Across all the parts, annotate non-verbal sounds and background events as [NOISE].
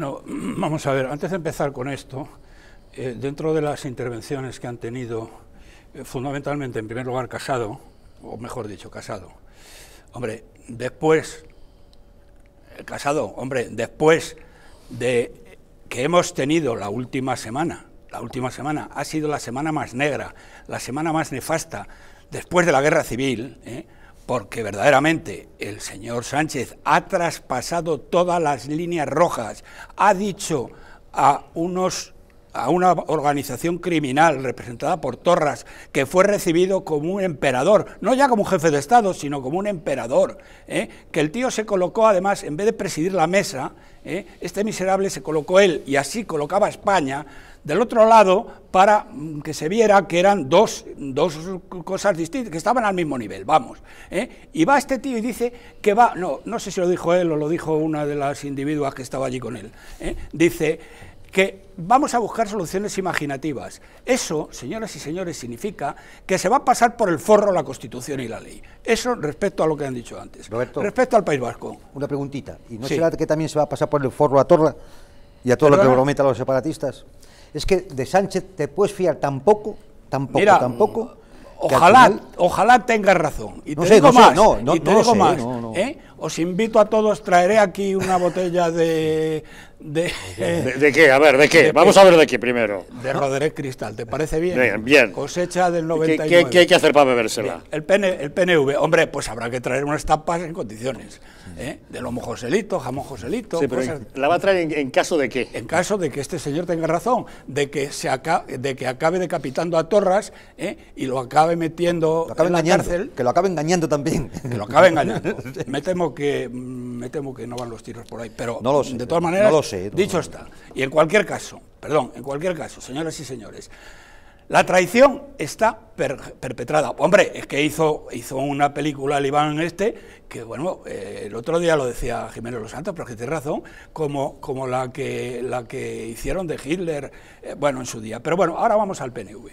Bueno, [CLEARS THROAT] vamos a ver, antes de empezar con esto, eh, dentro de las intervenciones que han tenido, eh, fundamentalmente, en primer lugar, Casado, o mejor dicho, Casado, hombre, después, eh, Casado, hombre, después de que hemos tenido la última semana, la última semana ha sido la semana más negra, la semana más nefasta, después de la guerra civil, ¿eh? porque verdaderamente el señor Sánchez ha traspasado todas las líneas rojas, ha dicho a unos a una organización criminal representada por Torras, que fue recibido como un emperador, no ya como jefe de Estado, sino como un emperador, ¿eh? que el tío se colocó además, en vez de presidir la mesa, ¿eh? este miserable se colocó él y así colocaba a España del otro lado para mm, que se viera que eran dos, dos cosas distintas, que estaban al mismo nivel, vamos. ¿eh? Y va este tío y dice que va, no, no sé si lo dijo él o lo dijo una de las individuas que estaba allí con él, dice que vamos a buscar soluciones imaginativas. Eso, señoras y señores, significa que se va a pasar por el forro la Constitución y la ley. Eso respecto a lo que han dicho antes. Roberto, respecto al País Vasco. Una preguntita. ¿Y no será que también se va a pasar por el forro a Torra y a todo lo que a los separatistas? Es que de Sánchez te puedes fiar tampoco, tampoco, tampoco. Ojalá, ojalá tengas razón. Y no te digo más. y te digo más. ¿eh? os invito a todos, traeré aquí una botella de... ¿De, qué? A ver, ¿de qué? Vamos a ver de qué primero. De Roderick Cristal, ¿te parece bien? Bien, bien. Cosecha del 99. ¿Qué, hay que hacer para bebérsela? El, el, PNV, hombre, pues habrá que traer unas tapas en condiciones. ¿eh? De lomo Joselito, jamón Joselito... Sí, ¿La va a traer en, caso de qué? En caso de que este señor tenga razón, de que, se acabe, de que acabe decapitando a Torras ¿eh? y lo acabe metiendo en la cárcel. Que lo acabe engañando también. Que lo acabe engañando. [LAUGHS] Me que mm, me temo que no van los tiros por ahí, pero de todas maneras, dicho está. Y en cualquier caso, perdón, en cualquier caso, señoras y señores, la traición está perpetrada. Hombre, es que hizo, hizo una película el Iván este, que bueno, eh, el otro día lo decía Jiménez Los Santos, pero que tiene razón, como, como la, que, la que hicieron de Hitler, eh, bueno, en su día. Pero bueno, ahora vamos al PNV.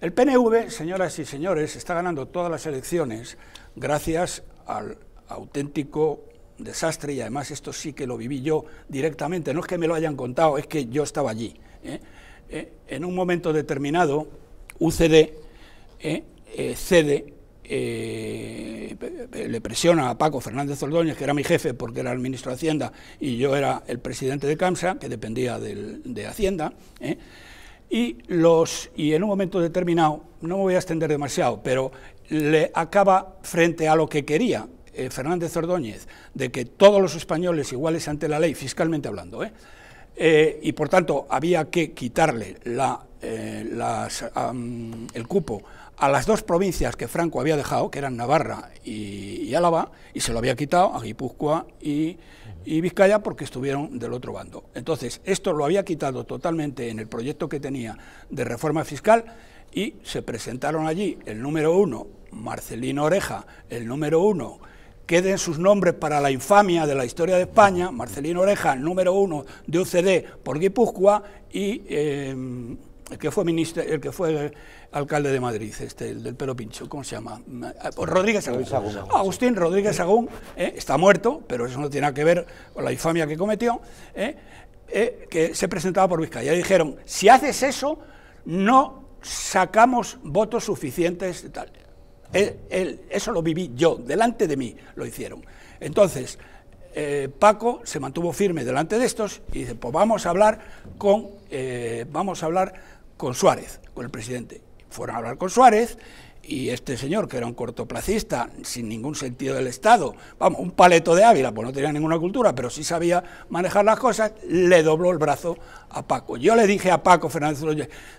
El PNV, señoras y señores, está ganando todas las elecciones gracias al auténtico desastre y además esto sí que lo viví yo directamente, no es que me lo hayan contado, es que yo estaba allí. ¿eh? Eh, en un momento determinado, UCD ¿eh? cede, le presiona a Paco Fernández Ordóñez, que era mi jefe porque era el ministro de Hacienda y yo era el presidente de CAMSA, que dependía de Hacienda, y, los, y en un momento determinado, no me voy a extender demasiado, pero le acaba frente a lo que quería, eh, Fernández Ordóñez de que todos los españoles iguales ante la ley, fiscalmente hablando, ¿eh? Eh, y por tanto había que quitarle la, el cupo a las dos provincias que Franco había dejado, que eran Navarra y, Álava, y se lo había quitado a Guipúzcoa y, Vizcaya porque estuvieron del otro bando. Entonces, esto lo había quitado totalmente en el proyecto que tenía de reforma fiscal y se presentaron allí el número uno, Marcelino Oreja, el número uno, queden sus nombres para la infamia de la historia de España, Marcelino Oreja, número uno de UCD por Guipúzcoa, y eh, el que fue el que fue alcalde de Madrid, este, el del pelo pincho, ¿cómo se llama? Ah, pues Rodríguez Sagún. Agustín Rodríguez Sagún eh, está muerto, pero eso no tiene nada que ver con la infamia que cometió, eh, que se presentaba por Vizcaya. Y dijeron, si haces eso, no sacamos votos suficientes. Tal eso lo viví yo, delante de mí lo hicieron. Entonces, eh, Paco se mantuvo firme delante de estos y dice, pues vamos a hablar con, eh, vamos a hablar con Suárez, con el presidente. Fueron a hablar con Suárez y este señor, que era un cortoplacista, sin ningún sentido del Estado, vamos, un paleto de Ávila, pues no tenía ninguna cultura, pero sí sabía manejar las cosas, le dobló el brazo a Paco. Yo le dije a Paco Fernández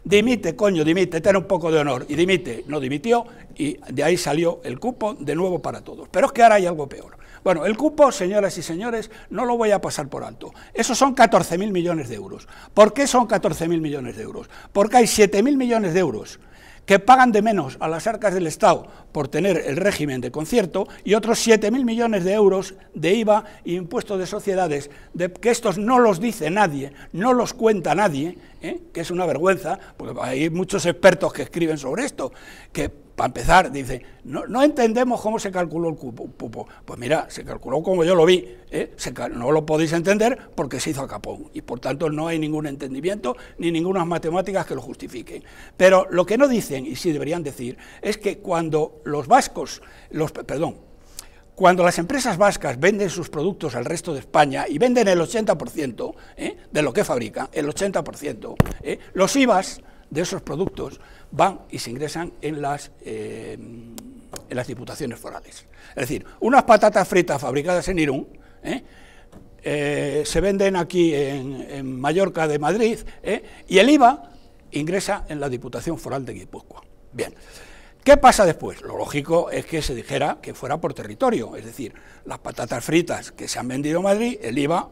dimite, coño, dimite, ten un poco de honor, y dimite. No dimitió, y de ahí salió el cupo de nuevo para todos. Pero es que ahora hay algo peor. Bueno, el cupo, señoras y señores, no lo voy a pasar por alto. Esos son 14.000 millones de euros. ¿Por qué son 14.000 millones de euros? Porque hay 7.000 millones de euros que pagan de menos a las arcas del Estado por tener el régimen de concierto y otros 7.000 millones de euros de IVA e impuestos de sociedades, que estos no los dice nadie, no los cuenta nadie, ¿eh? que es una vergüenza, porque hay muchos expertos que escriben sobre esto, que para empezar, dice, no, entendemos cómo se calculó el cupo. Pues mira, se calculó como yo lo vi, ¿eh? no lo podéis entender porque se hizo a capón y por tanto no hay ningún entendimiento ni ninguna matemática que lo justifiquen. Pero lo que no dicen, y sí deberían decir, es que cuando los vascos, los, perdón, cuando las empresas vascas venden sus productos al resto de España y venden el 80% ¿eh? de lo que fabrican, el 80%, ¿eh? los IVAs de esos productos van y se ingresan en las, eh, en las diputaciones forales. Es decir, unas patatas fritas fabricadas en Irún, ¿eh? Eh, se venden aquí en, Mallorca de Madrid, y el IVA ingresa en la Diputación Foral de Guipúzcoa. Bien. ¿Qué pasa después? Lo lógico es que se dijera que fuera por territorio, es decir, las patatas fritas que se han vendido en Madrid, el IVA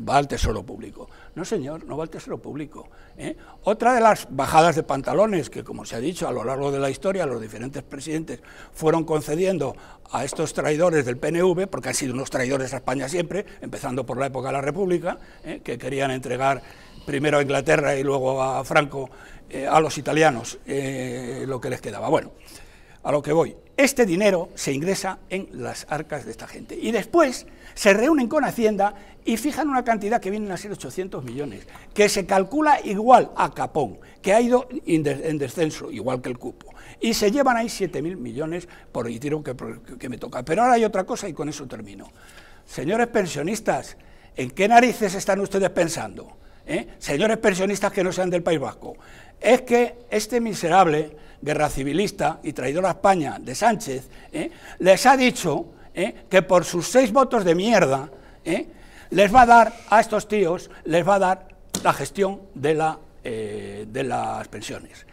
va al tesoro público. No, señor, no va al tesoro público. ¿eh? Otra de las bajadas de pantalones que, como se ha dicho, a lo largo de la historia los diferentes presidentes fueron concediendo a estos traidores del PNV, porque han sido unos traidores a España siempre, empezando por la época de la República, ¿eh? que querían entregar primero a Inglaterra y luego a Franco eh, a los italianos lo que les quedaba. Bueno, a lo que voy, este dinero se ingresa en las arcas de esta gente. Y después se reúnen con Hacienda y fijan una cantidad que vienen a ser 800 millones, que se calcula igual a Capón, que ha ido en descenso, igual que el cupo. Y se llevan ahí 7.000 millones por el tiro que, que me toca. Pero ahora hay otra cosa y con eso termino. Señores pensionistas, ¿en qué narices están ustedes pensando? ¿Eh? Señores pensionistas que no sean del País Vasco. Es que este miserable guerra civilista y traidor a España de Sánchez, ¿eh? les ha dicho ¿eh? que por sus seis votos de mierda ¿eh? les va a dar a estos tíos, les va a dar la gestión de, la, de las pensiones.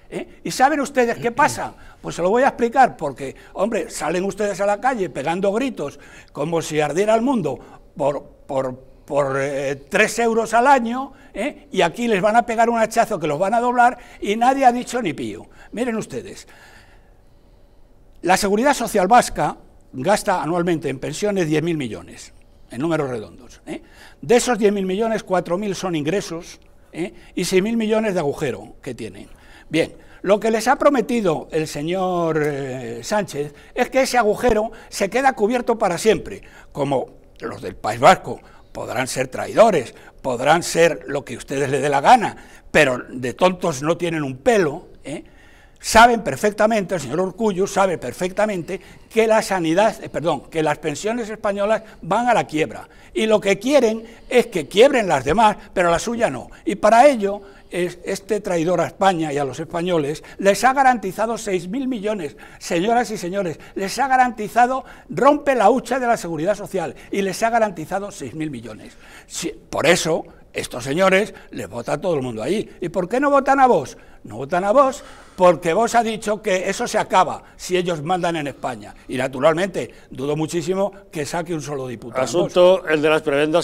¿Y saben ustedes qué pasa? Pues se lo voy a explicar porque, hombre, salen ustedes a la calle pegando gritos como si ardiera el mundo por, por por eh, tres 3 euros al año ¿eh? y aquí les van a pegar un hachazo que los van a doblar y nadie ha dicho ni pío. Miren ustedes, la seguridad social vasca gasta anualmente en pensiones 10.000 millones, en números redondos. ¿eh? De esos 10.000 millones, 4.000 son ingresos y 6.000 millones de agujero que tienen. Bien, lo que les ha prometido el señor Sánchez es que ese agujero se queda cubierto para siempre, como los del País Vasco podrán ser traidores, podrán ser lo que ustedes les dé la gana, pero de tontos no tienen un pelo, ¿eh? saben perfectamente, el señor Orcullo sabe perfectamente que la sanidad, eh, perdón, que las pensiones españolas van a la quiebra. Y lo que quieren es que quiebren las demás, pero la suya no. Y para ello este traidor a España y a los españoles les ha garantizado 6.000 millones, señoras y señores, les ha garantizado, rompe la hucha de la seguridad social y les ha garantizado 6.000 millones. por eso, estos señores les vota a todo el mundo ahí. ¿Y por qué no votan a vos? No votan a vos porque vos ha dicho que eso se acaba si ellos mandan en España. Y naturalmente, dudo muchísimo que saque un solo diputado. Asunto, el de las prebendas.